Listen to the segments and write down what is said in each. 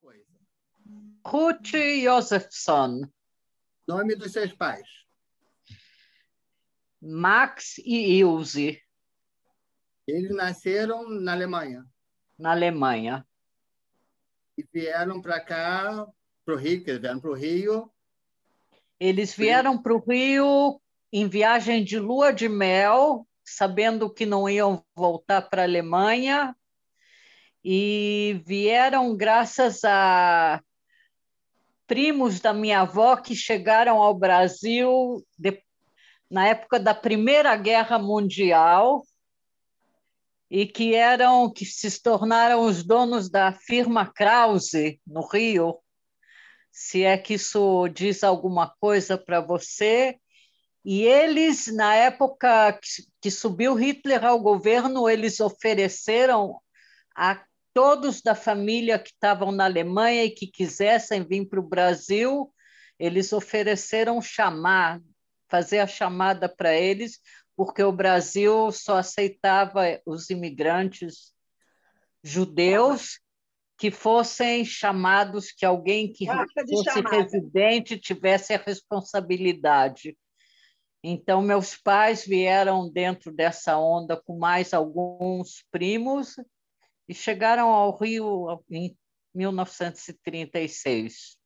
coisa. Ruth Josefson. Nome dos seus pais. Max e Ilse. Eles nasceram na Alemanha. Na Alemanha. E vieram para cá, para o Rio, vieram para o Rio. Eles vieram para o Rio em viagem de lua de mel, sabendo que não iam voltar para a Alemanha, e vieram graças a primos da minha avó que chegaram ao Brasil de, na época da Primeira Guerra Mundial e que eram que se tornaram os donos da firma Krause no Rio. Se é que isso diz alguma coisa para você, e eles, na época que subiu Hitler ao governo, eles ofereceram a todos da família que estavam na Alemanha e que quisessem vir para o Brasil, eles ofereceram chamar, fazer a chamada para eles, porque o Brasil só aceitava os imigrantes judeus que fossem chamados, que alguém que fosse chamada. residente tivesse a responsabilidade. Então, meus pais vieram dentro dessa onda com mais alguns primos, e chegaram ao Rio em 1936.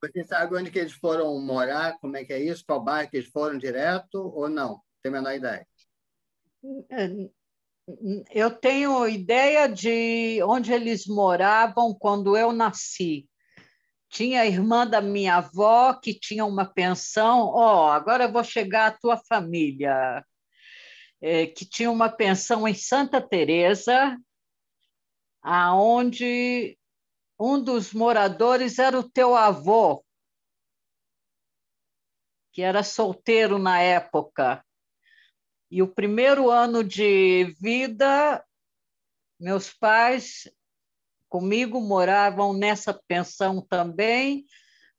Você sabe onde que eles foram morar? Como é que é isso? Qual bairro que eles foram direto ou não? Tem a menor ideia. É, eu tenho ideia de onde eles moravam quando eu nasci. Tinha a irmã da minha avó que tinha uma pensão. Ó, oh, agora eu vou chegar à tua família é, que tinha uma pensão em Santa Teresa, aonde um dos moradores era o teu avô, que era solteiro na época. E o primeiro ano de vida, meus pais comigo moravam nessa pensão também,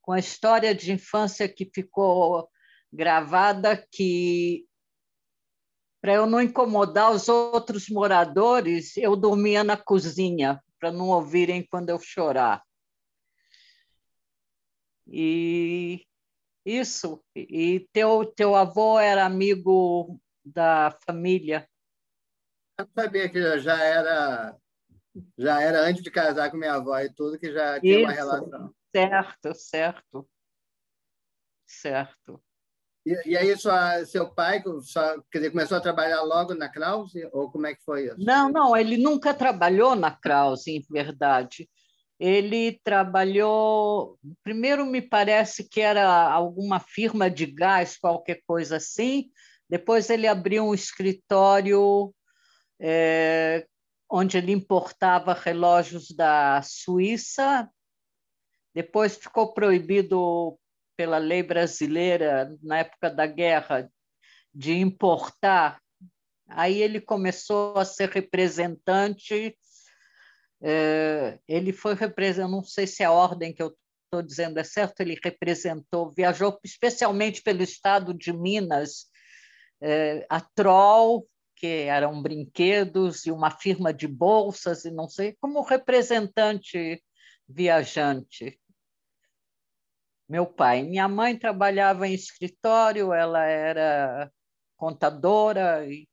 com a história de infância que ficou gravada, que para eu não incomodar os outros moradores, eu dormia na cozinha, para não ouvirem quando eu chorar. E isso, e teu, teu avô era amigo da família? Eu sabia que já era já era antes de casar com minha avó e tudo que já tinha isso, uma relação. Certo, certo. Certo. E, aí sua, seu pai sua, quer dizer, começou a trabalhar logo na Krause? Ou como é que foi isso? Não, não, ele nunca trabalhou na Krause, em verdade. Ele trabalhou. Primeiro, me parece que era alguma firma de gás, qualquer coisa assim. Depois, ele abriu um escritório é, onde ele importava relógios da Suíça. Depois, ficou proibido pela lei brasileira na época da guerra de importar. Aí ele começou a ser representante. É, ele foi representante, não sei se é a ordem que eu estou dizendo é certa, ele representou, viajou especialmente pelo estado de Minas, é, a Troll, que eram brinquedos, e uma firma de bolsas, e não sei, como representante viajante meu pai. Minha mãe trabalhava em escritório, ela era contadora e